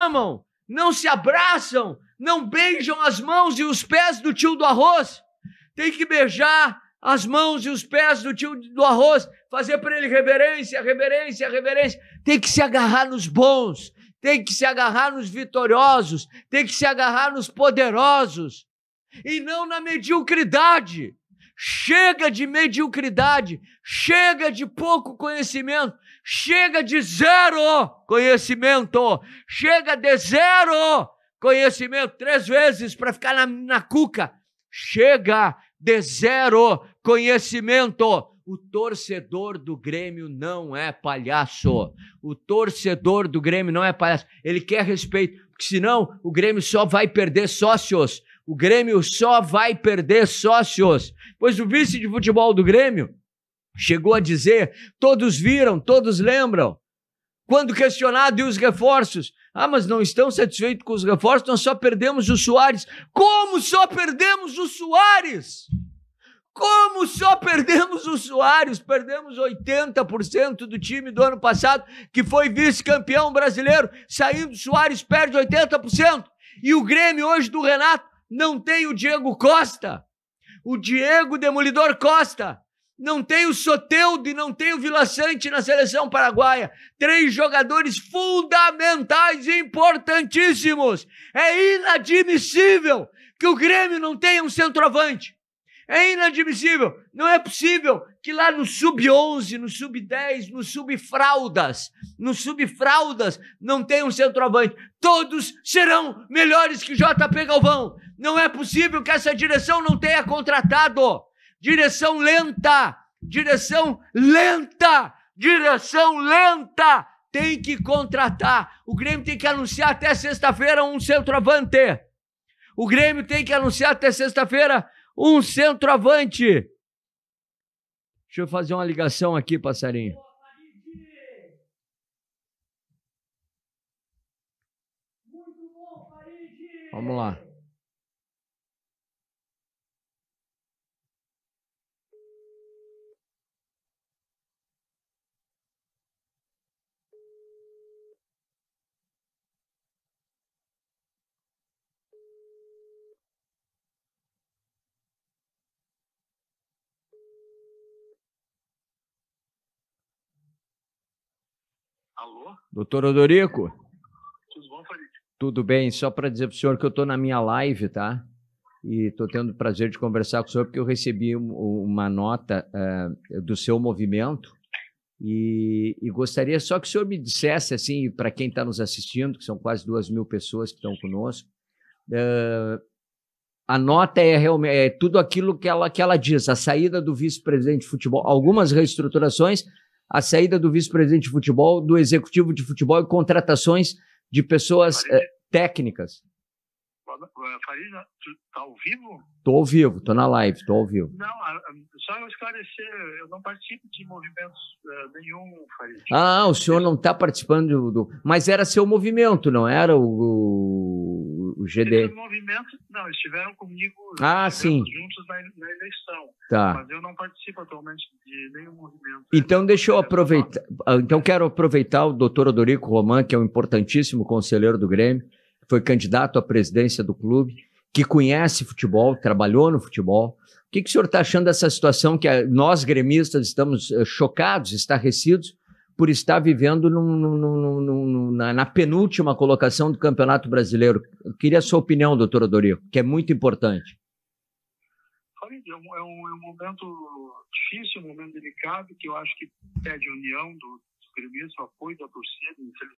amam, não se abraçam, não beijam as mãos e os pés do tio do arroz. Tem que beijar as mãos e os pés do tio do arroz, fazer para ele reverência, reverência, reverência. Tem que se agarrar nos bons, tem que se agarrar nos vitoriosos, tem que se agarrar nos poderosos, e não na mediocridade. Chega de mediocridade, chega de pouco conhecimento, chega de zero conhecimento, chega de zero conhecimento, três vezes para ficar na, na cuca. Chega de zero conhecimento. O torcedor do Grêmio não é palhaço. O torcedor do Grêmio não é palhaço. Ele quer respeito, porque senão o Grêmio só vai perder sócios o Grêmio só vai perder sócios, pois o vice de futebol do Grêmio chegou a dizer: todos viram, todos lembram. Quando questionado, e os reforços? Ah, mas não estão satisfeitos com os reforços, nós só perdemos o Soares. Como só perdemos o Soares? Como só perdemos o Soares? Perdemos 80% do time do ano passado, que foi vice-campeão brasileiro. Saindo o Soares, perde 80%. E o Grêmio hoje do Renato não tem o Diego Costa, o Diego Demolidor Costa, não tem o Soteudo e não tem o Vila Sante na seleção paraguaia. Três jogadores fundamentais e importantíssimos. É inadmissível que o Grêmio não tenha um centroavante. É inadmissível. Não é possível que lá no sub-11, no sub-10, no sub-fraldas, no sub-fraldas não tenha um centroavante. Todos serão melhores que JP Galvão. Não é possível que essa direção não tenha contratado. Direção lenta, direção lenta, direção lenta. Tem que contratar. O Grêmio tem que anunciar até sexta-feira um centroavante. O Grêmio tem que anunciar até sexta-feira um centroavante. Deixa eu fazer uma ligação aqui, passarinho. Vamos lá. Alô? Doutor Odorico? Tudo bom, Felipe? Tudo bem, só para dizer para o senhor que eu estou na minha live, tá? E estou tendo o prazer de conversar com o senhor, porque eu recebi uma nota uh, do seu movimento e, e, gostaria só que o senhor me dissesse, assim, para quem está nos assistindo, que são quase duas mil pessoas que estão conosco, uh, a nota é realmente é tudo aquilo que ela, que ela diz, a saída do vice-presidente de futebol, algumas reestruturações, a saída do vice-presidente de futebol, do executivo de futebol e contratações de pessoas é, técnicas. Farid, né? tu tá ao vivo? Tô ao vivo, tô na live, tô ao é. vivo. Não, só eu esclarecer, eu não participo de movimentos uh, nenhum, Farid. Ah, o senhor não está participando do, Mas era seu movimento, não era o GD. não, eles estiveram comigo ah, sim. juntos na, na, eleição. Tá. Mas eu não participo atualmente de nenhum movimento. Então, deixa eu aproveitar. Ah, então, quero aproveitar o doutor Odorico Roman, que é um importantíssimo conselheiro do Grêmio, foi candidato à presidência do clube, que conhece futebol, trabalhou no futebol. O que, que o senhor está achando dessa situação que ah, nós, gremistas, estamos eh, chocados, estarrecidos, por estar vivendo num, num, num, na, na, penúltima colocação do Campeonato Brasileiro. Eu queria a sua opinião, doutor Odorico, que é muito importante. É um, é um, é um momento difícil, um momento delicado, que eu acho que pede união do, do primeiro apoio da torcida, infelizmente.